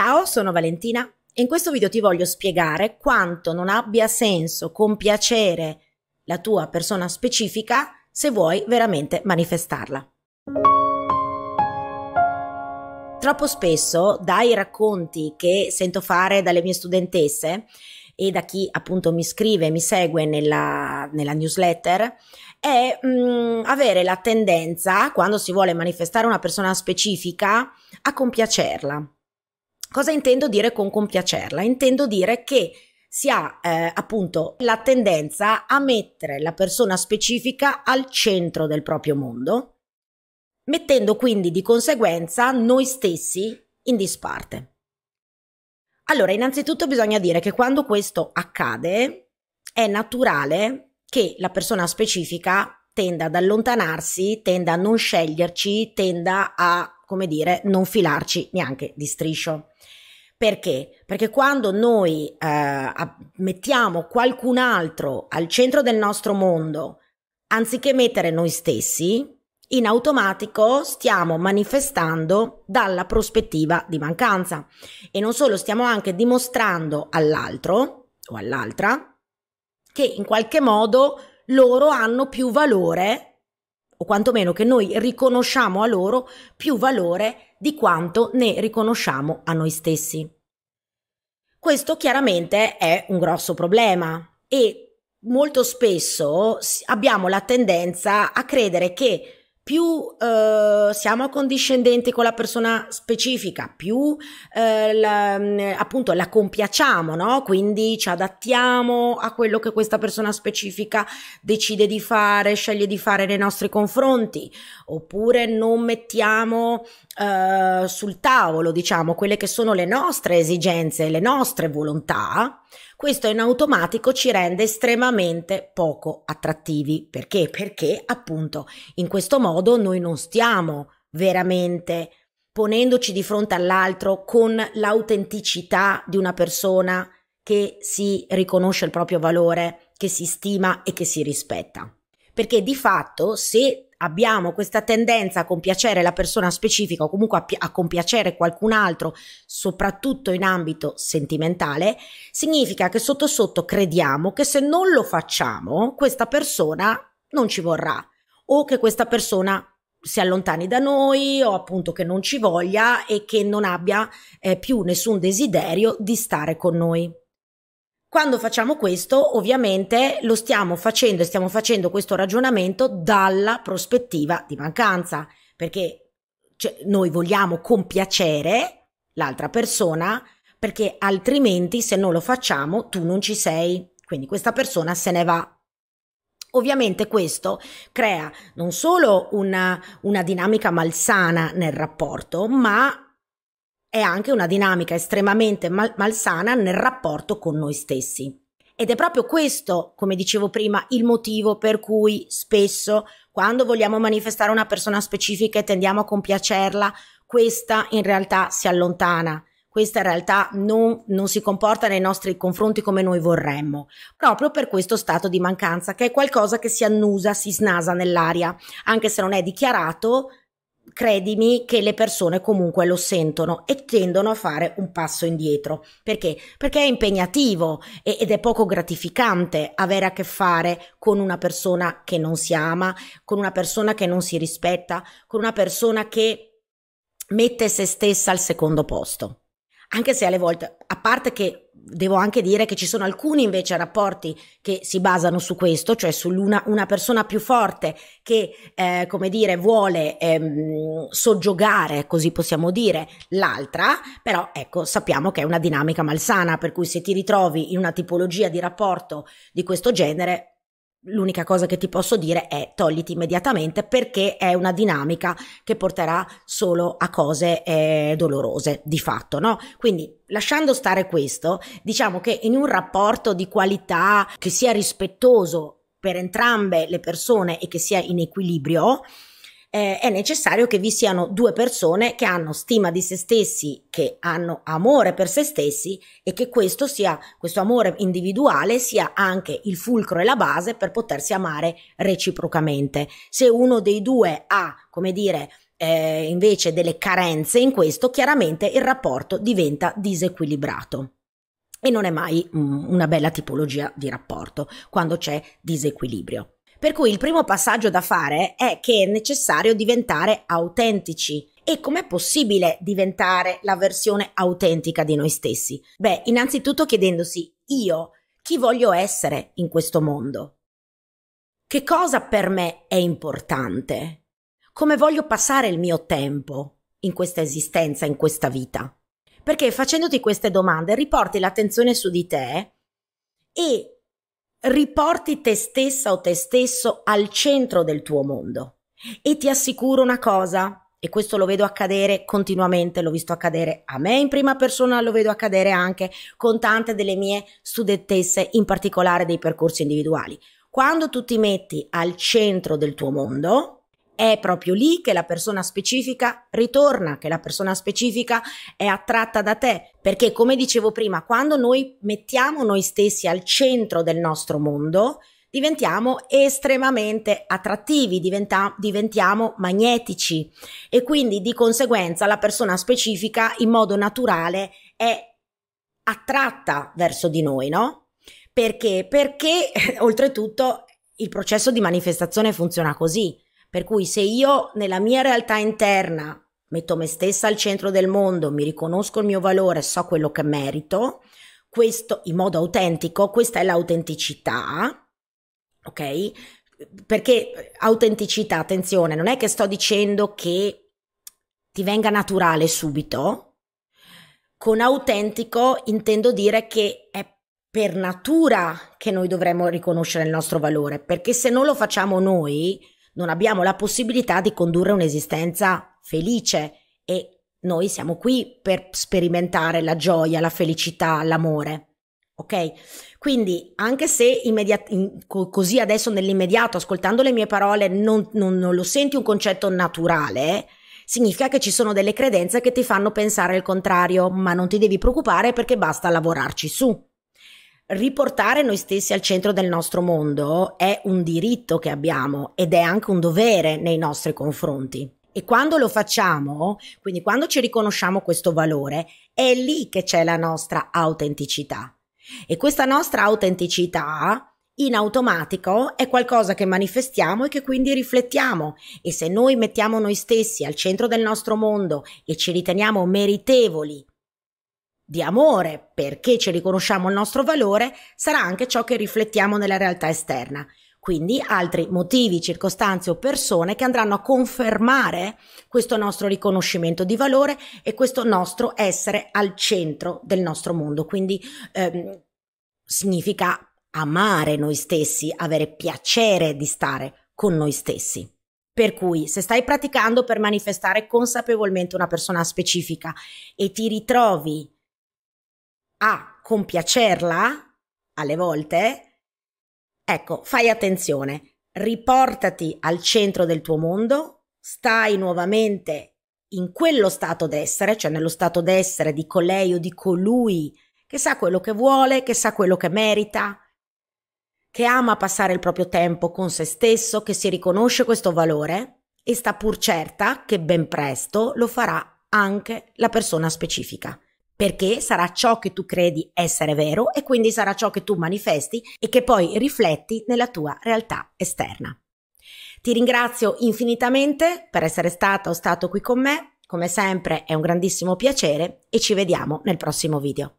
Ciao, sono Valentina e in questo video ti voglio spiegare quanto non abbia senso compiacere la tua persona specifica se vuoi veramente manifestarla. Troppo spesso dai racconti che sento fare dalle mie studentesse e da chi appunto mi scrive, e mi segue nella, nella newsletter, è mh, mm, avere la tendenza, quando si vuole manifestare una persona specifica, a compiacerla. Cosa intendo dire con compiacerla? Intendo dire che si ha eh, appunto la tendenza a mettere la persona specifica al centro del proprio mondo, mettendo quindi di conseguenza noi stessi in disparte. Allora, innanzitutto bisogna dire che quando questo accade è naturale che la persona specifica tenda ad allontanarsi, tenda a non sceglierci, tenda a come dire, non filarci neanche di striscio. Perché? Perché quando noi eh, mettiamo qualcun altro al centro del nostro mondo, anziché mettere noi stessi, in automatico stiamo manifestando dalla prospettiva di mancanza e non solo, stiamo anche dimostrando all'altro o all'altra che in qualche modo loro hanno più valore o quantomeno che noi riconosciamo a loro più valore di quanto ne riconosciamo a noi stessi. Questo chiaramente è un grosso problema e molto spesso abbiamo la tendenza a credere che più eh, siamo condiscendenti con la persona specifica, più eh, la, mm, appunto la compiacciamo, no? quindi ci adattiamo a quello che questa persona specifica decide di fare, sceglie di fare nei nostri confronti, oppure non mettiamo eh, sul tavolo, diciamo, quelle che sono le nostre esigenze, le nostre volontà, questo in automatico ci rende estremamente poco attrattivi. Perché? Perché appunto in questo modo noi non stiamo veramente ponendoci di fronte all'altro con l'autenticità di una persona che si riconosce il proprio valore, che si stima e che si rispetta. Perché di fatto se abbiamo questa tendenza a compiacere la persona specifica o comunque a, a, compiacere qualcun altro, soprattutto in ambito sentimentale, significa che sotto sotto crediamo che se non lo facciamo questa persona non ci vorrà o che questa persona si allontani da noi o appunto che non ci voglia e che non abbia eh, più nessun desiderio di stare con noi. Quando facciamo questo, ovviamente lo stiamo facendo e stiamo facendo questo ragionamento dalla prospettiva di mancanza, perché cioè, noi vogliamo compiacere l'altra persona, perché altrimenti se non lo facciamo tu non ci sei, quindi questa persona se ne va. Ovviamente questo crea non solo una, una dinamica malsana nel rapporto, ma è anche una dinamica estremamente mal malsana nel rapporto con noi stessi. Ed è proprio questo, come dicevo prima, il motivo per cui spesso quando vogliamo manifestare una persona specifica e tendiamo a compiacerla, questa in realtà si allontana, questa in realtà non, non si comporta nei nostri confronti come noi vorremmo, proprio per questo stato di mancanza, che è qualcosa che si annusa, si snasa nell'aria, anche se non è dichiarato, credimi che le persone comunque lo sentono e tendono a fare un passo indietro. Perché? Perché è impegnativo ed è poco gratificante avere a che fare con una persona che non si ama, con una persona che non si rispetta, con una persona che mette se stessa al secondo posto. Anche se alle volte, a parte che devo anche dire che ci sono alcuni invece rapporti che si basano su questo, cioè su una persona più forte che, eh, come dire, vuole ehm, soggiogare, così possiamo dire, l'altra, però ecco, sappiamo che è una dinamica malsana, per cui se ti ritrovi in una tipologia di rapporto di questo genere, L'unica cosa che ti posso dire è togliti immediatamente perché è una dinamica che porterà solo a cose eh, dolorose di fatto, no? Quindi lasciando stare questo, diciamo che in un rapporto di qualità che sia rispettoso per entrambe le persone e che sia in equilibrio, eh, è necessario che vi siano due persone che hanno stima di se stessi, che hanno amore per se stessi e che questo, sia, questo amore individuale sia anche il fulcro e la base per potersi amare reciprocamente. Se uno dei due ha, come dire, eh, invece delle carenze in questo, chiaramente il rapporto diventa disequilibrato. E non è mai mh, mm, una bella tipologia di rapporto quando c'è disequilibrio. Per cui il primo passaggio da fare è che è necessario diventare autentici. E com'è possibile diventare la versione autentica di noi stessi? Beh, innanzitutto chiedendosi io chi voglio essere in questo mondo? Che cosa per me è importante? Come voglio passare il mio tempo in questa esistenza, in questa vita? Perché facendoti queste domande riporti l'attenzione su di te e riporti te stessa o te stesso al centro del tuo mondo. E ti assicuro una cosa, e questo lo vedo accadere continuamente, l'ho visto accadere a me in prima persona, lo vedo accadere anche con tante delle mie studentesse, in particolare dei percorsi individuali. Quando tu ti metti al centro del tuo mondo, è proprio lì che la persona specifica ritorna, che la persona specifica è attratta da te, perché come dicevo prima, quando noi mettiamo noi stessi al centro del nostro mondo, diventiamo estremamente attrattivi, diventa, diventiamo magnetici e quindi di conseguenza la persona specifica in modo naturale è attratta verso di noi, no? Perché? Perché oltretutto il processo di manifestazione funziona così. Per cui se io nella mia realtà interna metto me stessa al centro del mondo, mi riconosco il mio valore, so quello che merito, questo in modo autentico, questa è l'autenticità, ok? Perché eh, autenticità, attenzione, non è che sto dicendo che ti venga naturale subito, con autentico intendo dire che è per natura che noi dovremmo riconoscere il nostro valore, perché se non lo facciamo noi, non abbiamo la possibilità di condurre un'esistenza felice e noi siamo qui per sperimentare la gioia, la felicità, l'amore. Ok? Quindi, anche se in, così adesso nell'immediato, ascoltando le mie parole, non, non, non lo senti un concetto naturale, significa che ci sono delle credenze che ti fanno pensare il contrario, ma non ti devi preoccupare perché basta lavorarci su riportare noi stessi al centro del nostro mondo è un diritto che abbiamo ed è anche un dovere nei nostri confronti. E quando lo facciamo, quindi quando ci riconosciamo questo valore, è lì che c'è la nostra autenticità. E questa nostra autenticità in automatico è qualcosa che manifestiamo e che quindi riflettiamo e se noi mettiamo noi stessi al centro del nostro mondo e ci riteniamo meritevoli di amore, perché ci riconosciamo il nostro valore, sarà anche ciò che riflettiamo nella realtà esterna. Quindi altri motivi, circostanze o persone che andranno a confermare questo nostro riconoscimento di valore e questo nostro essere al centro del nostro mondo. Quindi ehm, significa amare noi stessi, avere piacere di stare con noi stessi. Per cui se stai praticando per manifestare consapevolmente una persona specifica e ti ritrovi a compiacerla alle volte, ecco, fai attenzione, riportati al centro del tuo mondo, stai nuovamente in quello stato d'essere, cioè nello stato d'essere di colei o di colui che sa quello che vuole, che sa quello che merita, che ama passare il proprio tempo con se stesso, che si riconosce questo valore e sta pur certa che ben presto lo farà anche la persona specifica perché sarà ciò che tu credi essere vero e quindi sarà ciò che tu manifesti e che poi rifletti nella tua realtà esterna. Ti ringrazio infinitamente per essere stata o stato qui con me, come sempre è un grandissimo piacere e ci vediamo nel prossimo video.